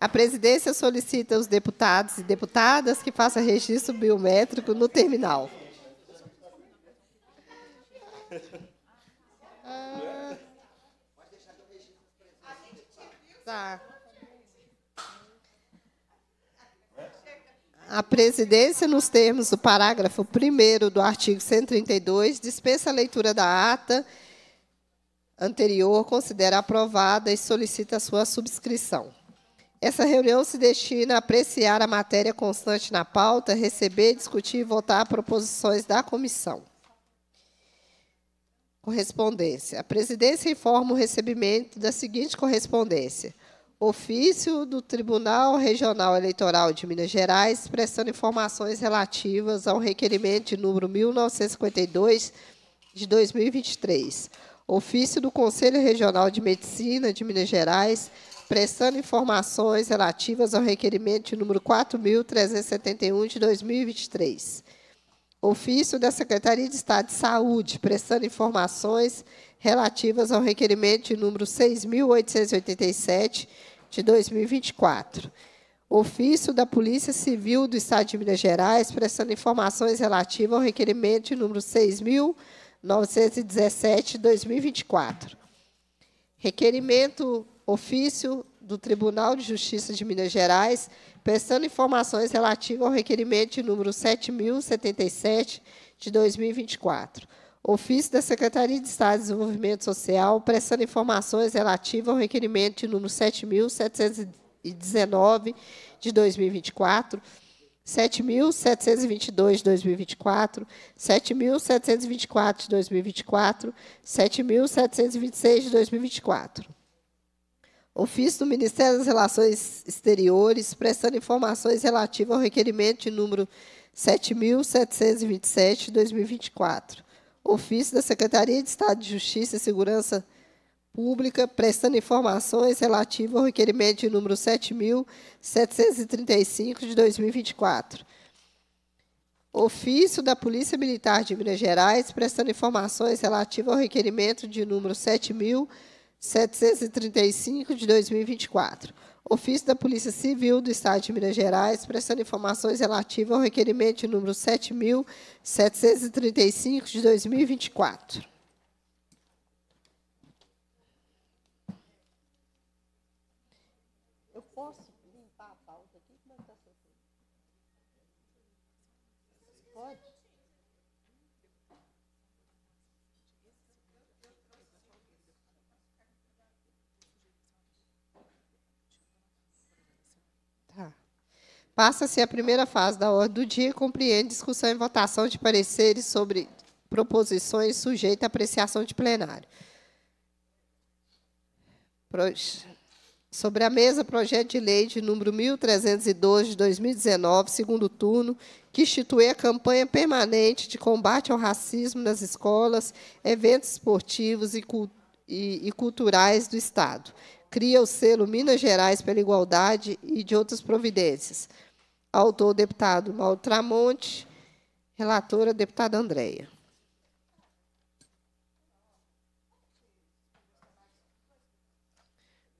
A presidência solicita aos deputados e deputadas que façam registro biométrico no terminal. Ah, tá. A presidência, nos termos do parágrafo 1 do artigo 132, dispensa a leitura da ata anterior considera aprovada e solicita sua subscrição. Essa reunião se destina a apreciar a matéria constante na pauta, receber, discutir e votar proposições da comissão. Correspondência. A presidência informa o recebimento da seguinte correspondência: ofício do Tribunal Regional Eleitoral de Minas Gerais, prestando informações relativas ao requerimento de número 1952 de 2023 Ofício do Conselho Regional de Medicina de Minas Gerais, prestando informações relativas ao requerimento de número 4.371 de 2023. Ofício da Secretaria de Estado de Saúde, prestando informações relativas ao requerimento de número 6.887 de 2024. Ofício da Polícia Civil do Estado de Minas Gerais, prestando informações relativas ao requerimento de número 6.887 917, 2024. Requerimento ofício do Tribunal de Justiça de Minas Gerais, prestando informações relativas ao requerimento de número 7077 de 2024. Ofício da Secretaria de Estado de Desenvolvimento Social, prestando informações relativas ao requerimento de número 7719 de 2024 7.722 de 2024, 7.724 de 2024, 7.726 de 2024. Ofício do Ministério das Relações Exteriores, prestando informações relativas ao requerimento de número 7.727 de 2024. Ofício da Secretaria de Estado de Justiça e Segurança Pública prestando informações relativas ao requerimento de número 7.735 de 2024. Ofício da Polícia Militar de Minas Gerais prestando informações relativas ao requerimento de número 7.735 de 2024. Ofício da Polícia Civil do Estado de Minas Gerais prestando informações relativas ao requerimento de número 7.735 de 2024. Tá. Passa-se a primeira fase da ordem do dia e compreende discussão e votação de pareceres sobre proposições sujeita à apreciação de plenário. Pro... Sobre a mesa, projeto de lei de número 1302 de 2019, segundo turno, que institui a campanha permanente de combate ao racismo nas escolas, eventos esportivos e, e, e culturais do Estado. Cria o selo Minas Gerais pela Igualdade e de outras providências. Autor, deputado Mauro Tramonte. Relatora, deputada Andréia.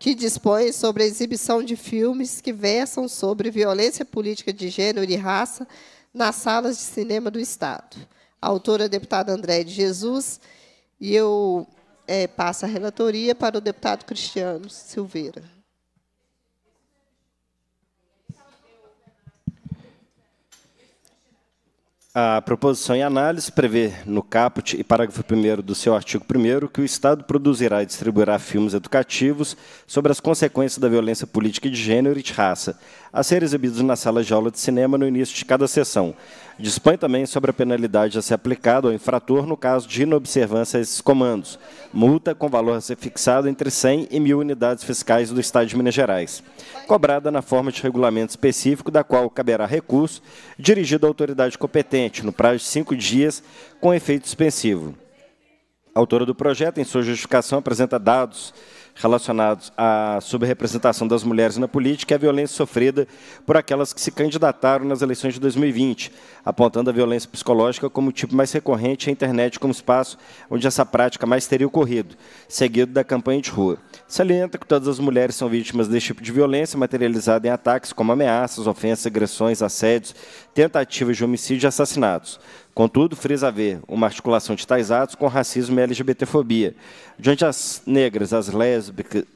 que dispõe sobre a exibição de filmes que versam sobre violência política de gênero e raça nas salas de cinema do Estado. A autora é a deputada André de Jesus, e eu é, passo a relatoria para o deputado Cristiano Silveira. A proposição em análise prevê no caput e parágrafo 1 do seu artigo 1 que o Estado produzirá e distribuirá filmes educativos sobre as consequências da violência política de gênero e de raça, a ser exibidos na sala de aula de cinema no início de cada sessão, Dispõe também sobre a penalidade a ser aplicada ao infrator no caso de inobservância a esses comandos. Multa com valor a ser fixado entre 100 e 1.000 unidades fiscais do Estado de Minas Gerais. Cobrada na forma de regulamento específico, da qual caberá recurso, dirigido à autoridade competente, no prazo de cinco dias, com efeito suspensivo. A autora do projeto, em sua justificação, apresenta dados relacionados à subrepresentação das mulheres na política e à violência sofrida por aquelas que se candidataram nas eleições de 2020, apontando a violência psicológica como o tipo mais recorrente e a internet como espaço onde essa prática mais teria ocorrido, seguido da campanha de rua. Salienta que todas as mulheres são vítimas deste tipo de violência, materializada em ataques como ameaças, ofensas, agressões, assédios, tentativas de homicídio e assassinatos Contudo, frisa haver uma articulação de tais atos com racismo e LGBTfobia. Diante as negras, as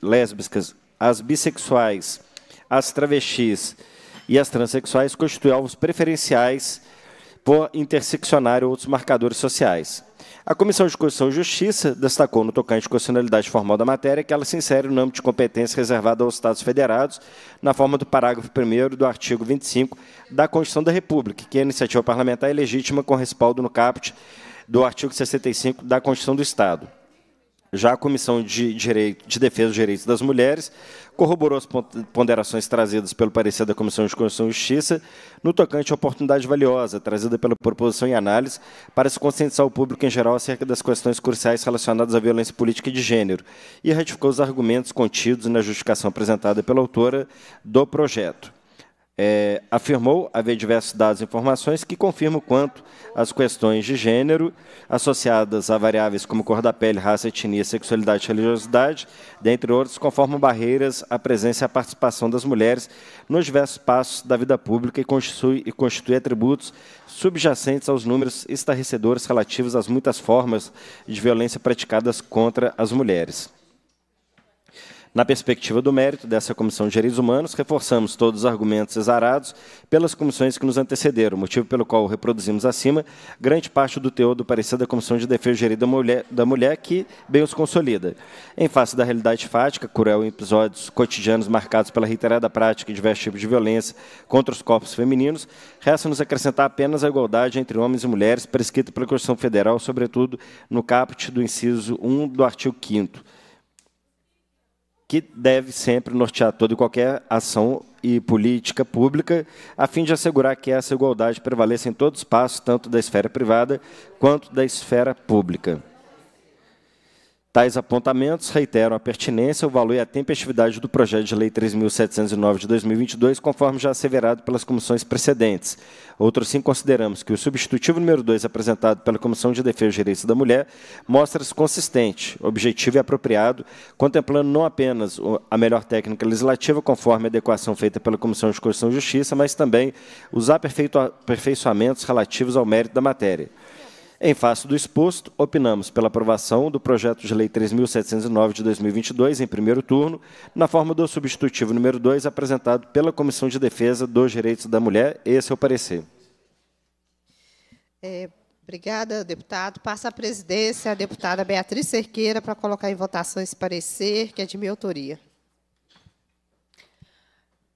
lésbicas, as bissexuais, as travestis e as transexuais constituem alvos preferenciais por interseccionar outros marcadores sociais. A Comissão de Constituição e Justiça destacou no tocante à constitucionalidade formal da matéria que ela se insere no âmbito de competência reservada aos Estados federados, na forma do parágrafo 1 do artigo 25 da Constituição da República, que a iniciativa parlamentar é legítima com respaldo no caput do artigo 65 da Constituição do Estado. Já a Comissão de, Direito, de Defesa dos Direitos das Mulheres corroborou as ponderações trazidas pelo parecer da Comissão de Constituição e Justiça no tocante à oportunidade valiosa trazida pela proposição e análise para se conscientizar o público em geral acerca das questões cruciais relacionadas à violência política e de gênero e ratificou os argumentos contidos na justificação apresentada pela autora do projeto é, afirmou haver diversos dados e informações que confirmam quanto às questões de gênero associadas a variáveis como cor da pele, raça, etnia, sexualidade e religiosidade, dentre outros, conformam barreiras à presença e à participação das mulheres nos diversos passos da vida pública e constitui, e constitui atributos subjacentes aos números estarrecedores relativos às muitas formas de violência praticadas contra as mulheres. Na perspectiva do mérito dessa Comissão de Direitos Humanos, reforçamos todos os argumentos exarados pelas comissões que nos antecederam, motivo pelo qual reproduzimos acima grande parte do teor do parecer da Comissão de Defesa e da Mulher, da Mulher, que bem os consolida. Em face da realidade fática, cruel em episódios cotidianos marcados pela reiterada prática de diversos tipos de violência contra os corpos femininos, resta-nos acrescentar apenas a igualdade entre homens e mulheres prescrita pela Constituição Federal, sobretudo no caput do inciso 1 do artigo 5 que deve sempre nortear toda e qualquer ação e política pública, a fim de assegurar que essa igualdade prevaleça em todos os espaços, tanto da esfera privada quanto da esfera pública. Tais apontamentos reiteram a pertinência, o valor e a tempestividade do projeto de lei 3.709 de 2022, conforme já asseverado pelas comissões precedentes. Outro sim consideramos que o substitutivo número 2 apresentado pela Comissão de Defesa dos Direitos da Mulher mostra-se consistente, objetivo e apropriado, contemplando não apenas a melhor técnica legislativa, conforme a adequação feita pela Comissão de Constituição e Justiça, mas também os aperfeiçoamentos relativos ao mérito da matéria. Em face do exposto, opinamos pela aprovação do projeto de lei 3.709 de 2022, em primeiro turno, na forma do substitutivo número 2, apresentado pela Comissão de Defesa dos Direitos da Mulher. Esse é o parecer. É, obrigada, deputado. Passa a presidência à deputada Beatriz Cerqueira para colocar em votação esse parecer, que é de minha autoria.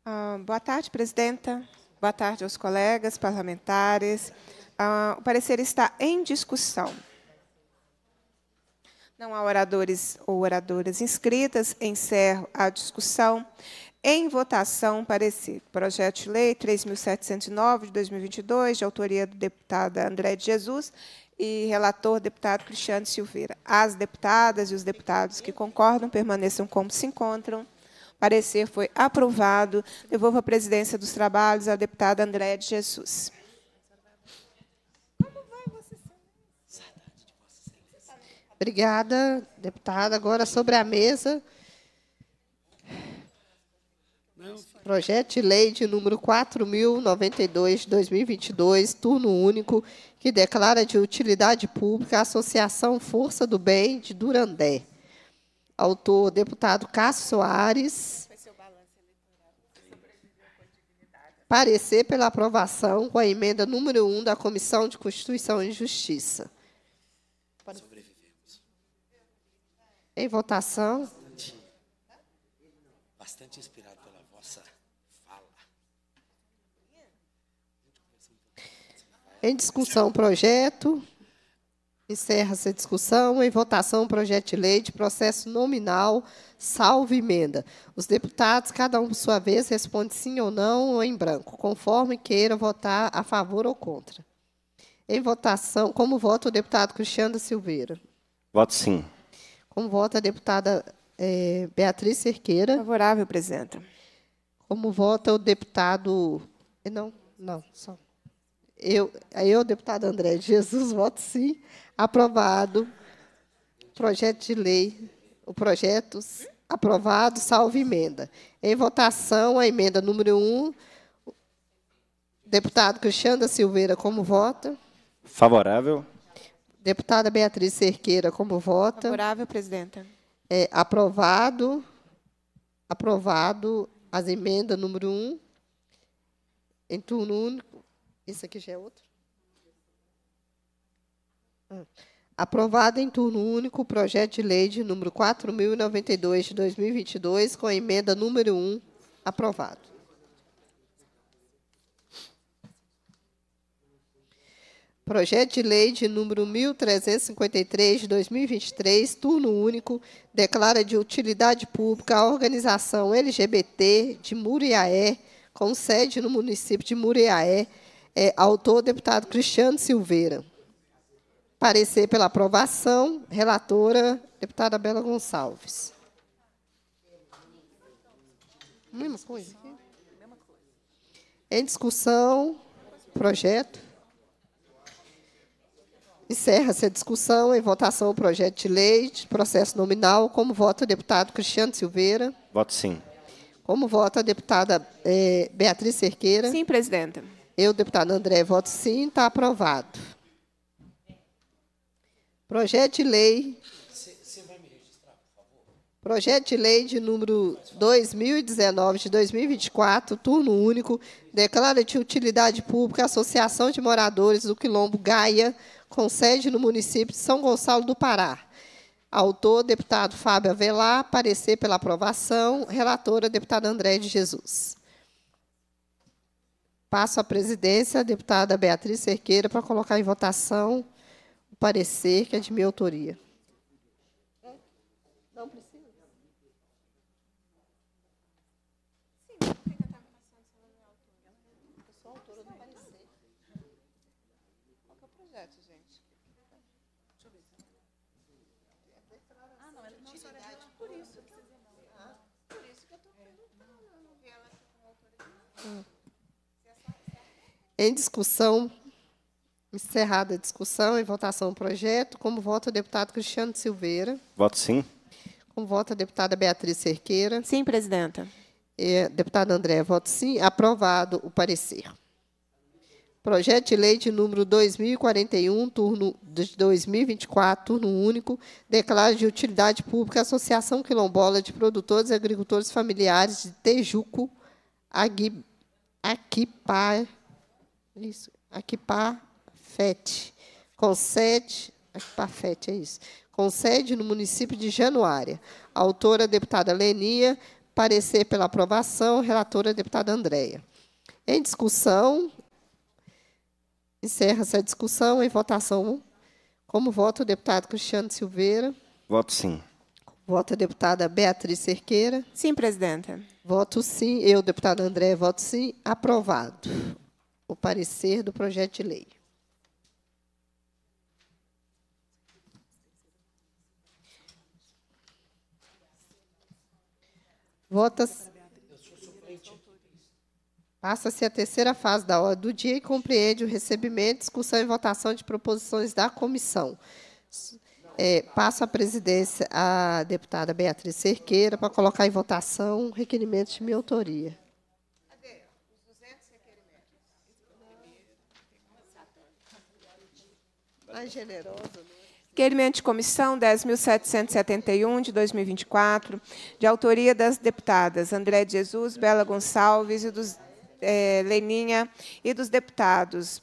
Ah, boa tarde, presidenta. Boa tarde aos colegas parlamentares ah, o parecer está em discussão. Não há oradores ou oradoras inscritas. Encerro a discussão. Em votação, parecer. Projeto de Lei 3.709, de 2022, de autoria do deputado André de Jesus e relator, deputado Cristiano Silveira. As deputadas e os deputados que concordam permaneçam como se encontram. Parecer foi aprovado. Devolvo a presidência dos trabalhos à deputada André de Jesus. Obrigada, deputada. Agora sobre a mesa. Projeto de lei de número 4092 2022, turno único, que declara de utilidade pública a Associação Força do Bem de Durandé. Autor deputado Cássio Soares. Parecer pela aprovação com a emenda número 1 da Comissão de Constituição e Justiça. Em votação. Bastante, inspirado pela vossa fala. Em discussão, projeto. Encerra-se a discussão. Em votação, o projeto de lei de processo nominal, salvo emenda. Os deputados, cada um por sua vez, responde sim ou não ou em branco, conforme queira votar a favor ou contra. Em votação, como vota o deputado Cristiano da Silveira? Voto sim. Como vota a deputada é, Beatriz Cerqueira. Favorável, presidenta. Como vota o deputado. Eh, não, não, só. Eu, eu deputado André Jesus, voto sim. Aprovado. Projeto de lei. O projeto aprovado, salvo emenda. Em votação, a emenda número 1. Deputado Cristiano da Silveira, como vota? Favorável. Deputada Beatriz Cerqueira, como vota? Favorável, presidenta. É, aprovado. Aprovado as emendas número 1. Um, em turno único. Isso aqui já é outro. Ah. Aprovado em turno único o projeto de lei de número 4.092 de 2022, com a emenda número 1. Aprovado. Projeto de Lei de número 1353 de 2023, turno único, declara de utilidade pública a organização LGBT de Muriaé, com sede no município de Muriaé, é, autor deputado Cristiano Silveira. Parecer pela aprovação, relatora deputada Bela Gonçalves. Mesma coisa Em discussão, projeto. Encerra-se a discussão em votação o projeto de lei de processo nominal. Como vota o deputado Cristiano Silveira? Voto sim. Como vota a deputada eh, Beatriz Cerqueira? Sim, presidenta. Eu, deputado André, voto sim. Está aprovado. Projeto de lei Projeto de Lei de número 2019 de 2024, turno único, declara de utilidade pública a Associação de Moradores do Quilombo Gaia, com sede no município de São Gonçalo do Pará. Autor, deputado Fábio Avelar, parecer pela aprovação. Relatora, deputada André de Jesus. Passo a presidência, deputada Beatriz Cerqueira, para colocar em votação o parecer que é de minha autoria. Em discussão, encerrada a discussão e votação do projeto, como vota o deputado Cristiano Silveira. Voto sim. Como vota a deputada Beatriz Cerqueira. Sim, presidenta. E, deputado André, voto sim. Aprovado o parecer. Projeto de lei de número 2041, turno de 2024, turno único, declara de utilidade pública a Associação Quilombola de Produtores e Agricultores Familiares de Tejuco, Aguipar, isso. Aquipafete. Concede. Aquipafete, é isso. concede no município de Januária. Autora, deputada Lenia. Parecer pela aprovação. Relatora, deputada Andréia. Em discussão. Encerra-se a discussão. Em votação. Como voto o deputado Cristiano Silveira? Voto sim. Voto a deputada Beatriz Cerqueira. Sim, presidenta. Voto sim. Eu, deputada André, voto sim. Aprovado o parecer do projeto de lei. Vota-se. Passa-se a terceira fase da hora do dia e compreende o recebimento, discussão e votação de proposições da comissão. É, passo a presidência à deputada Beatriz Cerqueira para colocar em votação o requerimento de minha autoria. Mais generoso, Requerimento né? de comissão 10.771, de 2024, de autoria das deputadas André de Jesus, Bela Gonçalves e dos, é, Leninha e dos deputados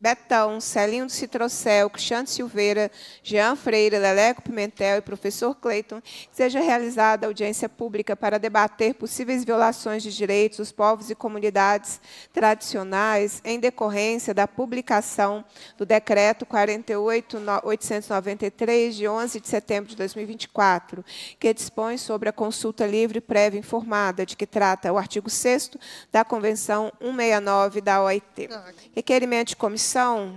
Betão, Celinho do Citrocel, Cristiano Silveira, Jean Freire, Leleco Pimentel e professor Cleiton, seja realizada audiência pública para debater possíveis violações de direitos dos povos e comunidades tradicionais em decorrência da publicação do Decreto 48.893, de 11 de setembro de 2024, que dispõe sobre a consulta livre, prévia e informada, de que trata o artigo 6 da Convenção 169 da OIT. Tá, Requerimento de comissão atenção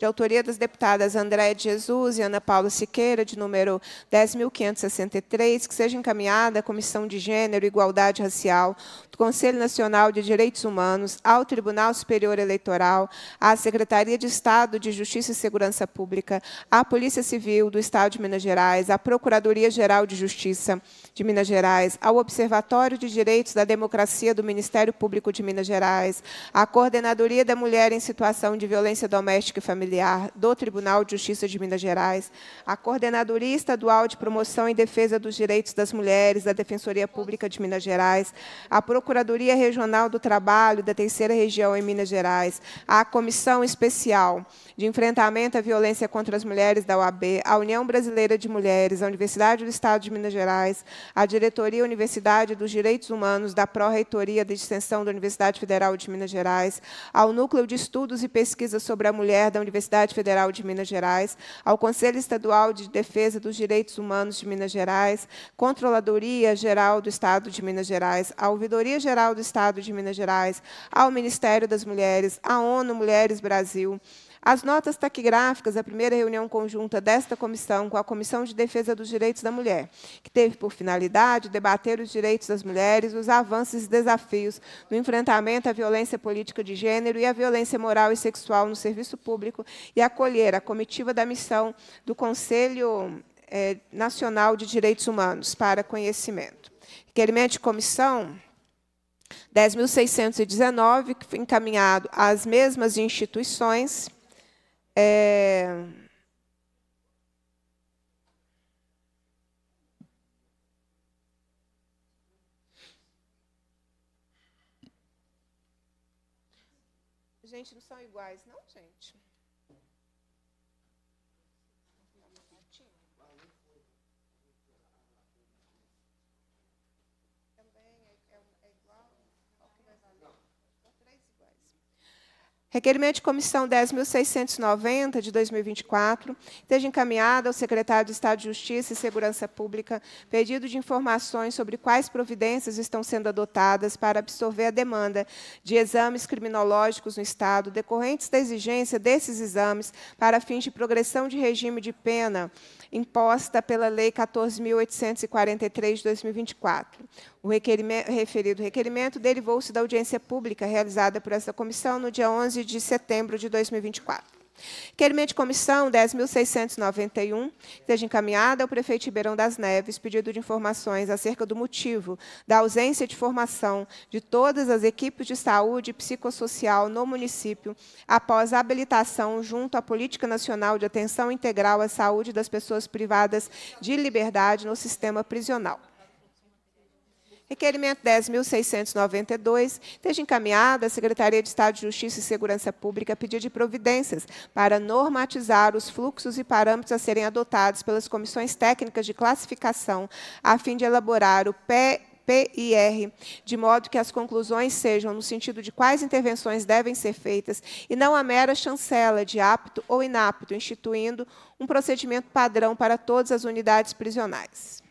de autoria das deputadas Andréa de Jesus e Ana Paula Siqueira, de número 10.563, que seja encaminhada à Comissão de Gênero e Igualdade Racial do Conselho Nacional de Direitos Humanos, ao Tribunal Superior Eleitoral, à Secretaria de Estado de Justiça e Segurança Pública, à Polícia Civil do Estado de Minas Gerais, à Procuradoria-Geral de Justiça de Minas Gerais, ao Observatório de Direitos da Democracia do Ministério Público de Minas Gerais, à Coordenadoria da Mulher em Situação de Violência Doméstica e Familiar, Familiar do Tribunal de Justiça de Minas Gerais, a Coordenadoria Estadual de Promoção e Defesa dos Direitos das Mulheres da Defensoria Pública de Minas Gerais, a Procuradoria Regional do Trabalho da Terceira Região em Minas Gerais, a Comissão Especial de Enfrentamento à Violência contra as Mulheres da OAB, a União Brasileira de Mulheres, a Universidade do Estado de Minas Gerais, a Diretoria Universidade dos Direitos Humanos da Pró-Reitoria de Extensão da Universidade Federal de Minas Gerais, ao Núcleo de Estudos e Pesquisas sobre a Mulher da Universidade Universidade Federal de Minas Gerais, ao Conselho Estadual de Defesa dos Direitos Humanos de Minas Gerais, Controladoria Geral do Estado de Minas Gerais, à Ouvidoria Geral do Estado de Minas Gerais, ao Ministério das Mulheres, à ONU Mulheres Brasil, as notas taquigráficas da primeira reunião conjunta desta comissão com a Comissão de Defesa dos Direitos da Mulher, que teve por finalidade debater os direitos das mulheres, os avanços e desafios no enfrentamento à violência política de gênero e à violência moral e sexual no serviço público e acolher a comitiva da missão do Conselho eh, Nacional de Direitos Humanos para conhecimento. Requerimento de comissão 10.619, encaminhado às mesmas instituições, é... Gente, não são iguais, né? Requerimento de comissão 10.690, de 2024, esteja encaminhado ao secretário de Estado de Justiça e Segurança Pública pedido de informações sobre quais providências estão sendo adotadas para absorver a demanda de exames criminológicos no Estado, decorrentes da exigência desses exames para fins de progressão de regime de pena imposta pela Lei 14.843 de 2024. O requerimento, referido requerimento derivou-se da audiência pública realizada por essa comissão no dia 11 de setembro de 2024. Requerimento de comissão 10.691, seja encaminhada ao prefeito Ribeirão das Neves, pedido de informações acerca do motivo da ausência de formação de todas as equipes de saúde psicossocial no município após habilitação junto à Política Nacional de Atenção Integral à Saúde das Pessoas Privadas de Liberdade no Sistema Prisional. Requerimento 10.692 esteja encaminhada à Secretaria de Estado de Justiça e Segurança Pública a pedir de providências para normatizar os fluxos e parâmetros a serem adotados pelas comissões técnicas de classificação, a fim de elaborar o PE PIR, de modo que as conclusões sejam no sentido de quais intervenções devem ser feitas e não a mera chancela de apto ou inapto, instituindo um procedimento padrão para todas as unidades prisionais.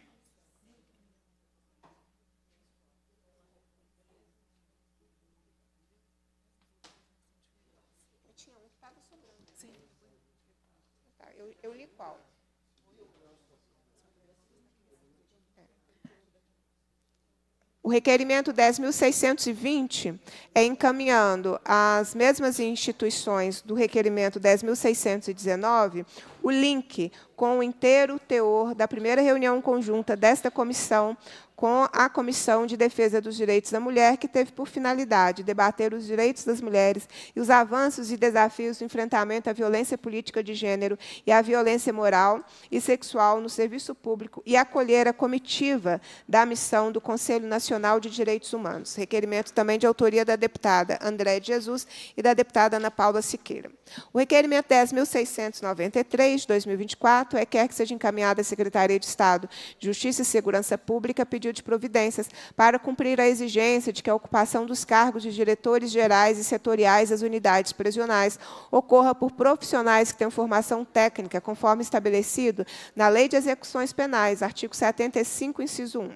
O requerimento 10.620 é encaminhando às mesmas instituições do requerimento 10.619 o link com o inteiro teor da primeira reunião conjunta desta comissão com a Comissão de Defesa dos Direitos da Mulher, que teve por finalidade debater os direitos das mulheres e os avanços e desafios do enfrentamento à violência política de gênero e à violência moral e sexual no serviço público e acolher a comitiva da missão do Conselho Nacional de Direitos Humanos. Requerimento também de autoria da deputada André de Jesus e da deputada Ana Paula Siqueira. O requerimento 10.693 é de 2024, é quer que seja encaminhada à Secretaria de Estado de Justiça e Segurança Pública pedido de providências para cumprir a exigência de que a ocupação dos cargos de diretores gerais e setoriais das unidades prisionais ocorra por profissionais que tenham formação técnica, conforme estabelecido na Lei de Execuções Penais, artigo 75, inciso 1.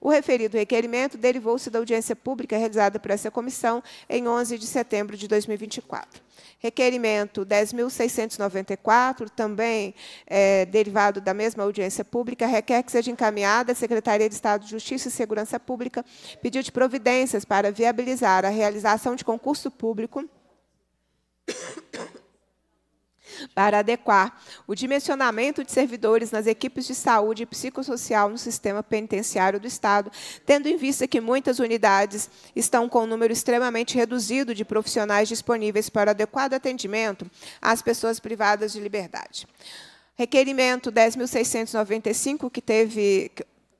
O referido requerimento derivou-se da audiência pública realizada por essa comissão em 11 de setembro de 2024. Requerimento 10.694, também é, derivado da mesma audiência pública, requer que seja encaminhada à Secretaria de Estado de Justiça e Segurança Pública pedido de providências para viabilizar a realização de concurso público para adequar o dimensionamento de servidores nas equipes de saúde e psicossocial no sistema penitenciário do Estado, tendo em vista que muitas unidades estão com um número extremamente reduzido de profissionais disponíveis para adequado atendimento às pessoas privadas de liberdade. Requerimento 10.695, que teve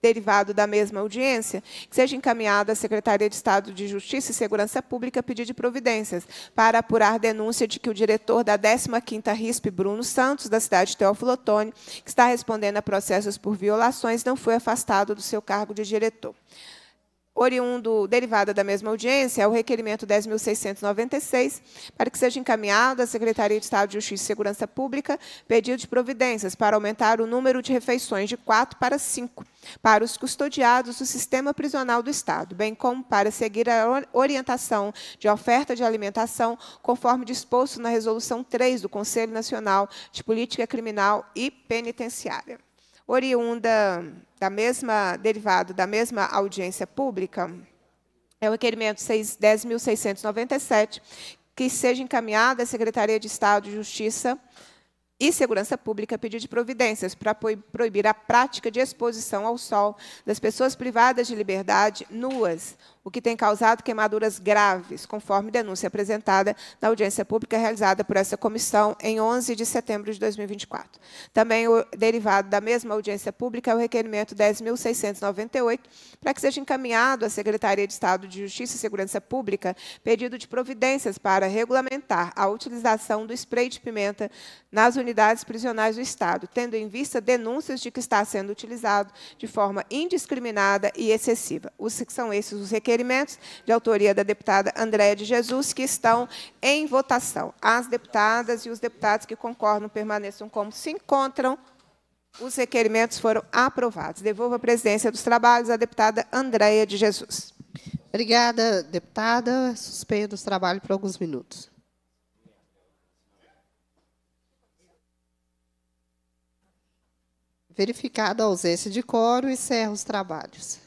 derivado da mesma audiência, que seja encaminhado à Secretaria de Estado de Justiça e Segurança Pública pedir de providências para apurar denúncia de que o diretor da 15ª RISP, Bruno Santos, da cidade de Teófilo Otoni, que está respondendo a processos por violações, não foi afastado do seu cargo de diretor oriundo derivada da mesma audiência, é o requerimento 10.696, para que seja encaminhado à Secretaria de Estado de Justiça e Segurança Pública pedido de providências para aumentar o número de refeições de quatro para cinco para os custodiados do sistema prisional do Estado, bem como para seguir a orientação de oferta de alimentação, conforme disposto na Resolução 3 do Conselho Nacional de Política Criminal e Penitenciária oriunda da mesma, derivado da mesma audiência pública, é o requerimento 10.697, que seja encaminhado à Secretaria de Estado de Justiça e Segurança Pública pedir de providências para proibir a prática de exposição ao sol das pessoas privadas de liberdade nuas o que tem causado queimaduras graves, conforme denúncia apresentada na audiência pública realizada por essa comissão em 11 de setembro de 2024. Também o derivado da mesma audiência pública é o requerimento 10.698, para que seja encaminhado à Secretaria de Estado de Justiça e Segurança Pública pedido de providências para regulamentar a utilização do spray de pimenta nas unidades prisionais do Estado, tendo em vista denúncias de que está sendo utilizado de forma indiscriminada e excessiva. Os, são esses os requerimentos requerimentos de autoria da deputada Andréa de Jesus, que estão em votação. As deputadas e os deputados que concordam permaneçam como se encontram. Os requerimentos foram aprovados. Devolvo a presidência dos trabalhos à deputada Andréa de Jesus. Obrigada, deputada. Suspendo os trabalhos por alguns minutos. Verificada a ausência de coro, encerro os trabalhos.